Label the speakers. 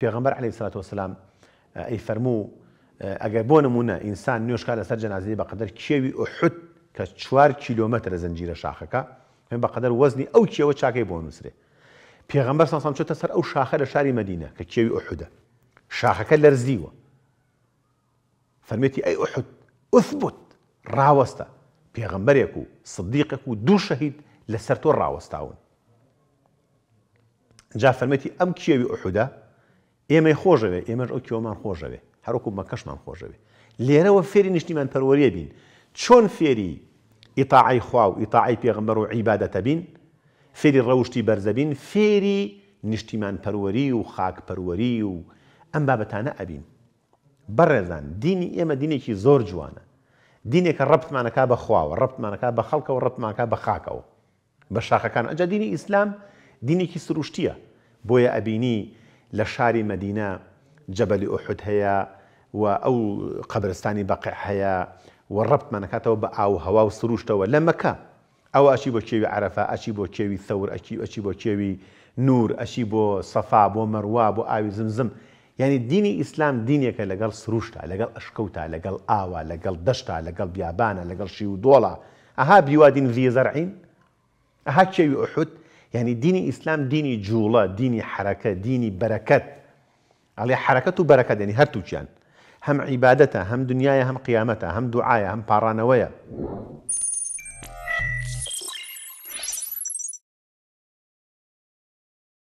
Speaker 1: پێغەمبەر علی سرات وسلام ئەی اه، فەرموو ئەگەر اه، بۆ نمونە ئینسان نوێشکا لەسەر جەنازی بەقدر کێوی ئوحوت کە چوار کیلومتر لە زنجیرە شاخەکە هێن بەقدر وەزنی ئەو کێوە چاکەی بۆ نووسێ پێغمبەر ساسان چۆتە سەر ئەو شاخە لە شاری مدینە کە کێوی ئوحودە شاخەکە لەرزیوە فەرمێتی ئەی ئوحود ئوثبوت ڕاوەستە پێغمبەرێک و صدیقێک و دوو شەهید لەسەر تۆ ڕاوەستاون جا فەرمێتی ئەم کێوی ئێمەی خۆشەوێ ئێمەش ئەو کۆمان خۆشەوێ هەروکو مەکەشمان خۆشەوێ لێرەوە فێری نیشتیمان پەروەریە بین چۆن فێری ئیتاعی خوا و ئیتاعی پێغمبەر و عیبادەتە بین فێری ڕەوشی بەرزەبین فێری نیشتیمان پەروەری و خاک پەروەری و ئەم بابەتانە ئەبین بەڕێزان دینی ئێمە دینێکی زۆر جوانە دینێکە ڕپتمانەکە بەخواوە ڕپتمانەکە بە خەڵکەوە ڕپمانەکە بە خاکەوە بە شاخەکان ئەجا دینی ئیسلام دینێکی سروشتیە بۆیە ئەبینی لە شاری مدینە جەبەلی ئۆحود هەیە و ئەو قەبرستانی بەقی هەیە و ڕبتمانەکاتەوە بە ئاو هەوا و سروشتەوە لە مەکە ئەو ئەچی بۆ کێوی عرفە ئەچی بۆ کێوی سەور ئەچی ئەچی بۆ کێوی نور ئەچی بۆ سەفا بۆ مەروە بۆ ئاوی زمزم یعنی دینی ئیسلام دینێکە لەگەڵ سروشتا لەگەڵ ئەشکەوتا لەگەڵ ئاوا لەگەڵ دەشتا لەگەڵ بیابانە لەگەڵ شی و دۆڵە ئەها بیوادین زیێزەرعین ئەها کێوی ئوحود يعني ديني إسلام ديني جولة ديني حركة ديني بركات على حركة وبركة يعني هرتوشيان هم عبادته هم دنيايا هم قيامته هم دعايا هم بارانوية